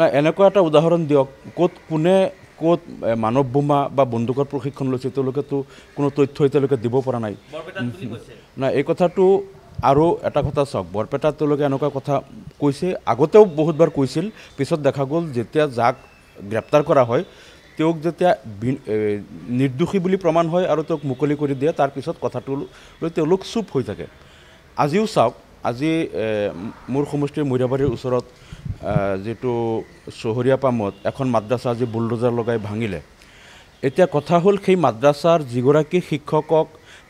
না এনেকুৱা এটা উদাহৰণ দিয়ক ক'ত কোনে ক'ত মানৱ বোমা বা বন্দুকৰ প্ৰশিক্ষণ লৈছে তেওঁলোকেতো কোনো তথ্য এতিয়ালৈকে দিব পৰা নাই নাই এই কথাটো আৰু এটা কথা চাওক বৰপেটাত তেওঁলোকে এনেকুৱা কথা কৈছে আগতেও বহুতবাৰ কৈছিল পিছত দেখা গ'ল যেতিয়া যাক গ্ৰেপ্তাৰ কৰা হয় তেওঁক যেতিয়া নিৰ্দোষী বুলি প্ৰমাণ হয় আৰু তেওঁক মুকলি কৰি দিয়ে তাৰপিছত কথাটো লৈ তেওঁলোক চুপ হৈ থাকে আজিও চাওক আজি মোৰ সমষ্টিৰ মৈৰাবাৰীৰ ওচৰত যিটো চহৰীয়া পামত এখন মাদ্ৰাছা আজি বুলডোজাৰ লগাই ভাঙিলে এতিয়া কথা হ'ল সেই মাদ্ৰাছাৰ যিগৰাকী শিক্ষকক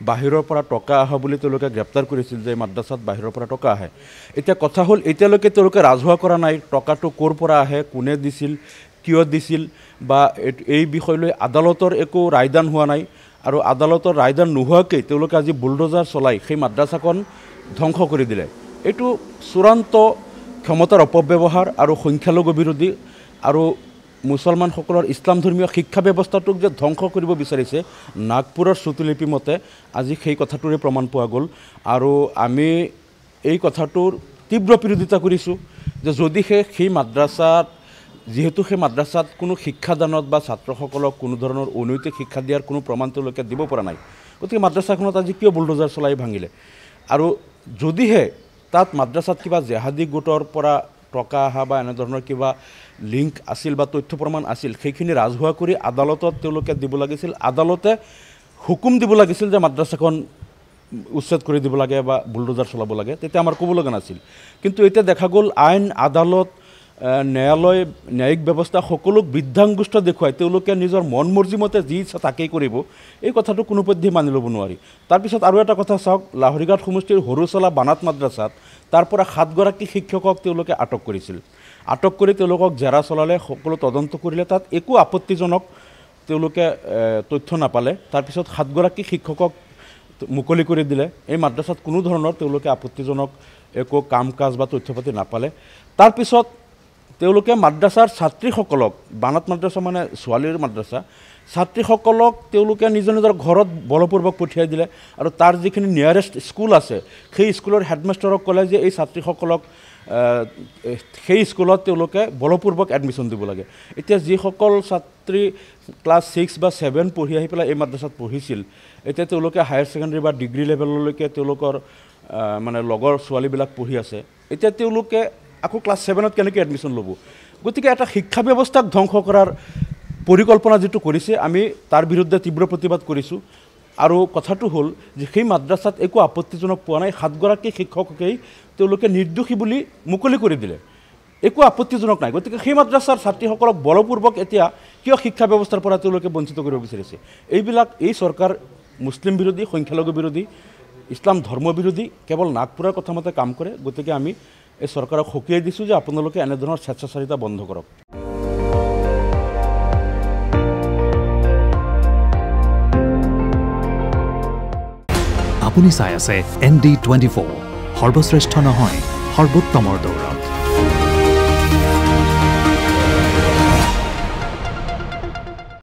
বাহিৰৰ পৰা টকা অহা বুলি তেওঁলোকে গ্ৰেপ্তাৰ কৰিছিল যে মাদ্ৰাছাত বাহিৰৰ পৰা টকা আহে এতিয়া কথা হ'ল এতিয়ালৈকে তেওঁলোকে ৰাজহুৱা কৰা নাই টকাটো ক'ৰ পৰা আহে কোনে দিছিল কিয় দিছিল বা এই বিষয় লৈ আদালতৰ একো ৰায়দান হোৱা নাই আৰু আদালতৰ ৰায়দান নোহোৱাকৈ তেওঁলোকে আজি বুলডোজাৰ চলাই সেই মাদ্ৰাছাখন ধ্বংস কৰি দিলে এইটো চূড়ান্ত ক্ষমতাৰ অপব্যৱহাৰ আৰু সংখ্যালঘু বিৰোধী আৰু মুছলমানসকলৰ ইছলামধৰ্মীয় শিক্ষা ব্যৱস্থাটোক যে ধ্বংস কৰিব বিচাৰিছে নাগপুৰৰ শ্ৰুতিলিপি মতে আজি সেই কথাটোৰে প্ৰমাণ পোৱা গ'ল আৰু আমি এই কথাটোৰ তীব্ৰ বিৰোধিতা কৰিছোঁ যে যদিহে সেই মাদ্ৰাছাত যিহেতু সেই মাদ্ৰাছাত কোনো শিক্ষাদানত বা ছাত্ৰসকলক কোনো ধৰণৰ অনৈতিক শিক্ষা দিয়াৰ কোনো প্ৰমাণ তেওঁলোকে দিব পৰা নাই গতিকে মাদ্ৰাছাখনত আজি কিয় বুলডোজাৰ চলাই ভাঙিলে আৰু যদিহে তাত মাদ্ৰাছাত কিবা জেহাদী গোটৰ পৰা টকা অহা বা এনেধৰণৰ কিবা লিংক আছিল বা তথ্য প্ৰমাণ আছিল সেইখিনি ৰাজহুৱা কৰি আদালতত তেওঁলোকে দিব লাগিছিল আদালতে হুকুম দিব লাগিছিল যে মাদ্ৰাছাখন উচ্ছেদ কৰি দিব লাগে বা বুলডোজাৰ চলাব লাগে তেতিয়া আমাৰ ক'ব লগা নাছিল কিন্তু এতিয়া দেখা গ'ল আইন আদালত ন্যায়ালয় ন্যায়িক ব্যৱস্থা সকলোক বৃদ্ধাংগুষ্ট দেখুৱাই তেওঁলোকে নিজৰ মন মৰ্জিমতে যি ইচ্ছা তাকেই কৰিব এই কথাটো কোনোপধ্যে মানি ল'ব নোৱাৰি তাৰপিছত আৰু এটা কথা চাওক লাহৰিঘাট সমষ্টিৰ সৰুচলা বানাত মাদ্ৰাছাত তাৰ পৰা সাতগৰাকী শিক্ষকক তেওঁলোকে আটক কৰিছিল আটক কৰি তেওঁলোকক জেৰা চলালে সকলো তদন্ত কৰিলে তাত একো আপত্তিজনক তেওঁলোকে তথ্য নাপালে তাৰপিছত সাতগৰাকী শিক্ষকক মুকলি কৰি দিলে এই মাদ্ৰাছাত কোনো ধৰণৰ তেওঁলোকে আপত্তিজনক একো কাম কাজ বা তথ্য পাতি নাপালে তাৰপিছত তেওঁলোকে মাদ্ৰাছাৰ ছাত্ৰীসকলক বানত মাদ্ৰাছা মানে ছোৱালীৰ মাদ্ৰাছা ছাত্ৰীসকলক তেওঁলোকে নিজৰ নিজৰ ঘৰত বলপূৰ্বক পঠিয়াই দিলে আৰু তাৰ যিখিনি নিয়াৰেষ্ট স্কুল আছে সেই স্কুলৰ হেডমাষ্টৰক ক'লে যে এই ছাত্ৰীসকলক সেই স্কুলত তেওঁলোকে বলপূৰ্বক এডমিশ্যন দিব লাগে এতিয়া যিসকল ছাত্ৰী ক্লাছ ছিক্স বা ছেভেন পঢ়ি আহি পেলাই এই মাদ্ৰাছাত পঢ়িছিল এতিয়া তেওঁলোকে হায়াৰ ছেকেণ্ডেৰী বা ডিগ্ৰী লেভেললৈকে তেওঁলোকৰ মানে লগৰ ছোৱালীবিলাক পঢ়ি আছে এতিয়া তেওঁলোকে আকৌ ক্লাছ ছেভেনত কেনেকৈ এডমিশ্যন ল'ব গতিকে এটা শিক্ষা ব্যৱস্থাক ধ্বংস কৰাৰ পৰিকল্পনা যিটো কৰিছে আমি তাৰ বিৰুদ্ধে তীব্ৰ প্ৰতিবাদ কৰিছোঁ আৰু কথাটো হ'ল যে সেই মাদ্ৰাছাত একো আপত্তিজনক পোৱা নাই সাতগৰাকী শিক্ষককেই তেওঁলোকে নিৰ্দোষী বুলি মুকলি কৰি দিলে একো আপত্তিজনক নাই গতিকে সেই মাদ্ৰাছাৰ ছাত্ৰীসকলক বলপূৰ্বক এতিয়া কিয় শিক্ষা ব্যৱস্থাৰ পৰা তেওঁলোকে বঞ্চিত কৰিব বিচাৰিছে এইবিলাক এই চৰকাৰ মুছলিম বিৰোধী সংখ্যালঘু বিৰোধী ইছলাম ধৰ্ম বিৰোধী কেৱল নাগপুৰৰ কথা মতে কাম কৰে গতিকে আমি এই চৰকাৰক সকীয়াই দিছোঁ যে আপোনালোকে এনেধৰণৰ স্বেচ্ছাচাৰিতা বন্ধ কৰক আপুনি চাই আছে এন ডি টুৱেণ্টি ফ'ৰ সৰ্বশ্ৰেষ্ঠ নহয় সৰ্বোত্তমৰ দৌৰ